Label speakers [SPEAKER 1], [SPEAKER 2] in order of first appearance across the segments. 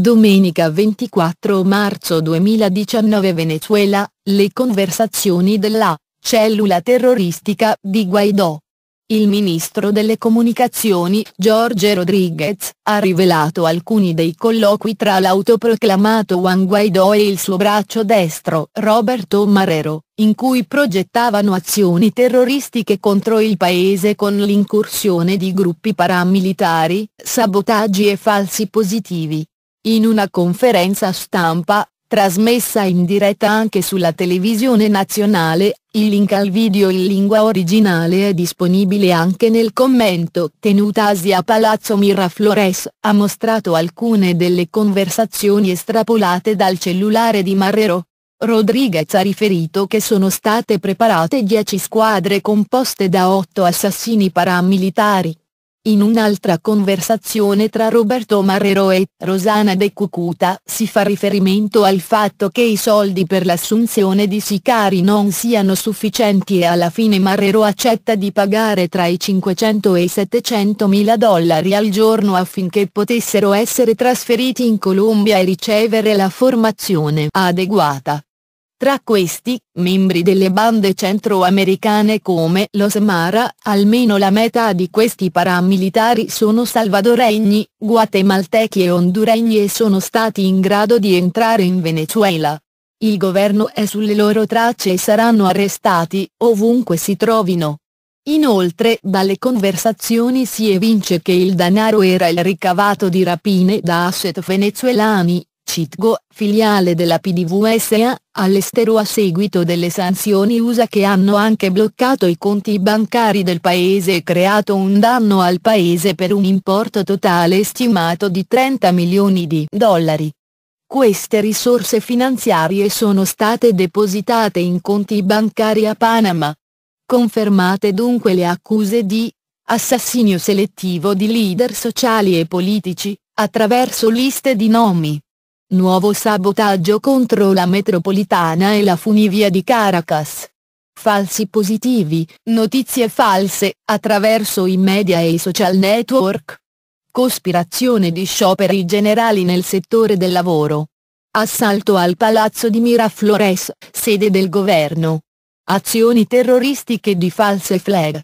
[SPEAKER 1] Domenica 24 marzo 2019 Venezuela, le conversazioni della cellula terroristica di Guaidó. Il ministro delle comunicazioni Jorge Rodriguez ha rivelato alcuni dei colloqui tra l'autoproclamato Juan Guaidó e il suo braccio destro Roberto Marrero, in cui progettavano azioni terroristiche contro il paese con l'incursione di gruppi paramilitari, sabotaggi e falsi positivi. In una conferenza stampa, trasmessa in diretta anche sulla televisione nazionale, il link al video in lingua originale è disponibile anche nel commento tenutasi a Palazzo Miraflores, ha mostrato alcune delle conversazioni estrapolate dal cellulare di Marrero. Rodriguez ha riferito che sono state preparate 10 squadre composte da 8 assassini paramilitari, in un'altra conversazione tra Roberto Marrero e Rosana De Cucuta si fa riferimento al fatto che i soldi per l'assunzione di sicari non siano sufficienti e alla fine Marrero accetta di pagare tra i 500 e i 700 mila dollari al giorno affinché potessero essere trasferiti in Colombia e ricevere la formazione adeguata. Tra questi, membri delle bande centroamericane come Los Mara, almeno la metà di questi paramilitari sono salvadoregni, guatemaltechi e honduregni e sono stati in grado di entrare in Venezuela. Il governo è sulle loro tracce e saranno arrestati, ovunque si trovino. Inoltre dalle conversazioni si evince che il denaro era il ricavato di rapine da asset venezuelani, Citgo, filiale della PDVSA, all'estero a seguito delle sanzioni USA che hanno anche bloccato i conti bancari del paese e creato un danno al paese per un importo totale stimato di 30 milioni di dollari. Queste risorse finanziarie sono state depositate in conti bancari a Panama. Confermate dunque le accuse di assassinio selettivo di leader sociali e politici, attraverso liste di nomi Nuovo sabotaggio contro la metropolitana e la funivia di Caracas. Falsi positivi, notizie false, attraverso i media e i social network. Cospirazione di scioperi generali nel settore del lavoro. Assalto al palazzo di Miraflores, sede del governo. Azioni terroristiche di false flag.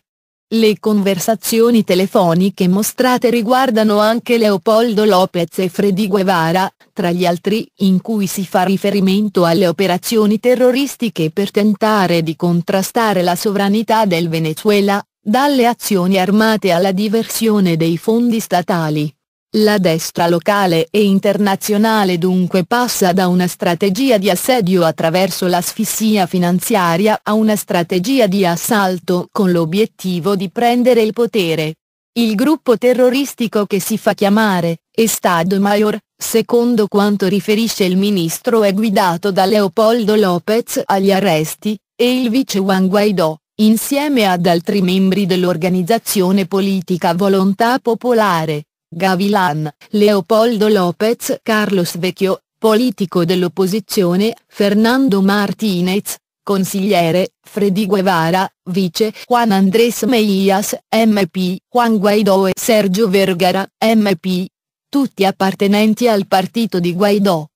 [SPEAKER 1] Le conversazioni telefoniche mostrate riguardano anche Leopoldo Lopez e Freddy Guevara, tra gli altri in cui si fa riferimento alle operazioni terroristiche per tentare di contrastare la sovranità del Venezuela, dalle azioni armate alla diversione dei fondi statali. La destra locale e internazionale dunque passa da una strategia di assedio attraverso l'asfissia finanziaria a una strategia di assalto con l'obiettivo di prendere il potere. Il gruppo terroristico che si fa chiamare, Estado Mayor, secondo quanto riferisce il ministro è guidato da Leopoldo Lopez agli arresti, e il vice Juan Guaidó, insieme ad altri membri dell'organizzazione politica Volontà Popolare Gavilan, Leopoldo López Carlos Vecchio, politico dell'opposizione, Fernando Martínez, consigliere, Freddy Guevara, vice, Juan Andrés Meías, MP, Juan Guaidó e Sergio Vergara, MP. Tutti appartenenti al partito di Guaidó.